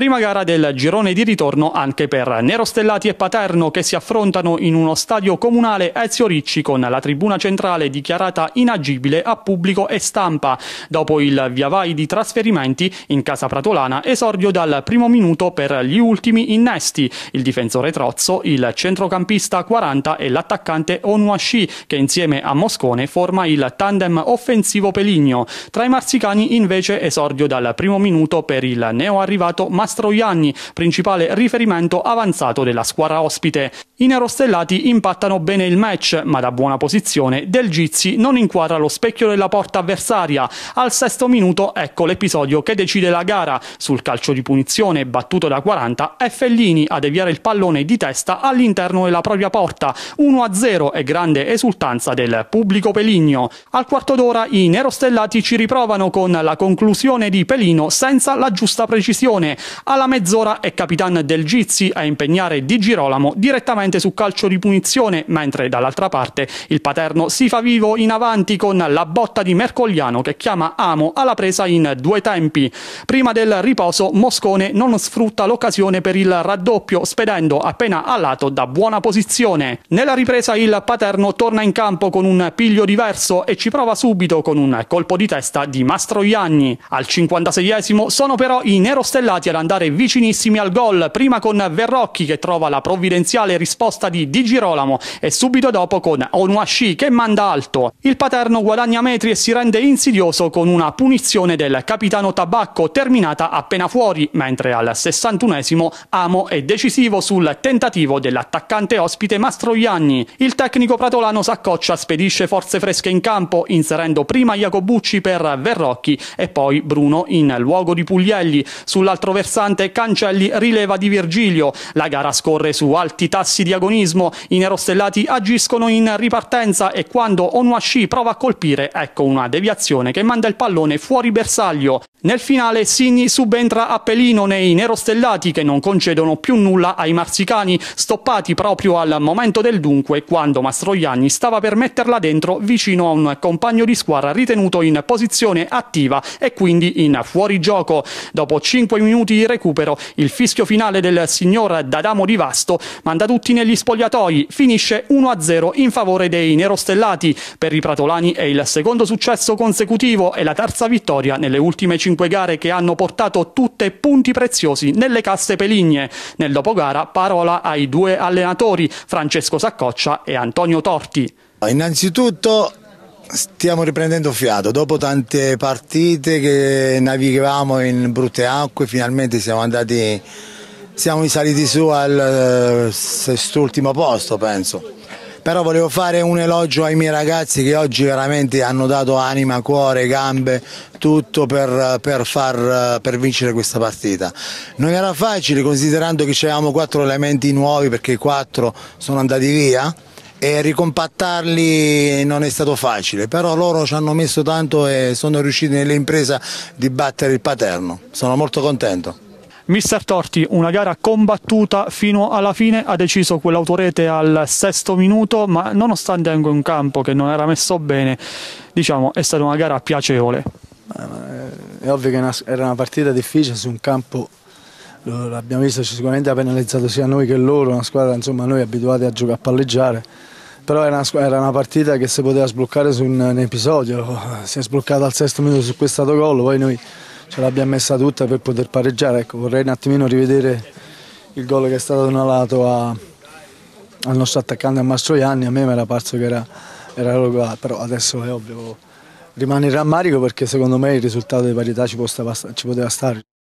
Prima gara del girone di ritorno anche per Nerostellati e Paterno che si affrontano in uno stadio comunale Ezio Ricci con la tribuna centrale dichiarata inagibile a pubblico e stampa. Dopo il viavai di trasferimenti in casa pratolana esordio dal primo minuto per gli ultimi innesti, il difensore Trozzo, il centrocampista 40 e l'attaccante Onuashi che insieme a Moscone forma il tandem offensivo Peligno. Tra i marsicani invece esordio dal primo minuto per il neo arrivato Massimo Mastroianni, principale riferimento avanzato della squadra ospite. I nerostellati impattano bene il match, ma da buona posizione Del Gizzi non inquadra lo specchio della porta avversaria. Al sesto minuto ecco l'episodio che decide la gara. Sul calcio di punizione battuto da 40 è Fellini a deviare il pallone di testa all'interno della propria porta. 1-0 e grande esultanza del pubblico peligno. Al quarto d'ora i nerostellati ci riprovano con la conclusione di Pelino senza la giusta precisione. Alla mezz'ora è capitan Del Gizzi a impegnare Di Girolamo direttamente esclusivamente su calcio di punizione, mentre dall'altra parte il Paterno si fa vivo in avanti con la botta di Mercogliano che chiama Amo alla presa in due tempi. Prima del riposo Moscone non sfrutta l'occasione per il raddoppio, spedendo appena a lato da buona posizione. Nella ripresa il Paterno torna in campo con un piglio diverso e ci prova subito con un colpo di testa di Mastroianni. Al 56esimo sono però i nerostellati ad andare vicinissimi al gol, prima con Verrocchi che trova la provvidenziale risposta risposta di Di Girolamo e subito dopo con Onuashi che manda alto. Il Paterno guadagna metri e si rende insidioso con una punizione del capitano Tabacco terminata appena fuori, mentre al 61esimo Amo è decisivo sul tentativo dell'attaccante ospite Mastroianni. Il tecnico pratolano Saccoccia spedisce forze fresche in campo, inserendo prima Iacobucci per Verrocchi e poi Bruno in luogo di Puglielli. Sull'altro versante Cancelli rileva di Virgilio. La gara scorre su alti tassi di di agonismo. I nerostellati agiscono in ripartenza e quando Onuashi prova a colpire, ecco una deviazione che manda il pallone fuori bersaglio. Nel finale Signi subentra a Pelino nei nerostellati che non concedono più nulla ai marsicani, stoppati proprio al momento del dunque quando Mastroianni stava per metterla dentro vicino a un compagno di squadra ritenuto in posizione attiva e quindi in fuorigioco. Dopo 5 minuti di recupero il fischio finale del signor D'Adamo di Vasto manda tutti negli spogliatoi, finisce 1-0 in favore dei nerostellati. Per i pratolani è il secondo successo consecutivo e la terza vittoria nelle ultime 5 cinque gare che hanno portato tutte punti preziosi nelle casse peligne. Nel dopogara parola ai due allenatori, Francesco Saccoccia e Antonio Torti. Innanzitutto stiamo riprendendo fiato, dopo tante partite che navigavamo in brutte acque finalmente siamo andati, siamo saliti su al eh, sest'ultimo posto penso però volevo fare un elogio ai miei ragazzi che oggi veramente hanno dato anima, cuore, gambe, tutto per, per, far, per vincere questa partita. Non era facile considerando che avevamo quattro elementi nuovi perché i quattro sono andati via e ricompattarli non è stato facile, però loro ci hanno messo tanto e sono riusciti nell'impresa di battere il paterno. Sono molto contento. Mister Torti, una gara combattuta fino alla fine, ha deciso quell'autorete al sesto minuto, ma nonostante anche un campo che non era messo bene, diciamo, è stata una gara piacevole. Eh, eh, è ovvio che era una partita difficile su un campo, l'abbiamo visto, ci sicuramente ha penalizzato sia noi che loro, una squadra, insomma, noi abituati a giocare a palleggiare però era una, era una, partita che si poteva sbloccare su un, un episodio, si è sbloccata al sesto minuto su questo autogol, poi noi ce l'abbiamo messa tutta per poter pareggiare. Ecco, vorrei un attimino rivedere il gol che è stato donato a, al nostro attaccante a Mastroianni, a me mi era parso che era, era qua, però adesso è ovvio, rimane il rammarico perché secondo me il risultato di parità ci, posta, ci poteva stare.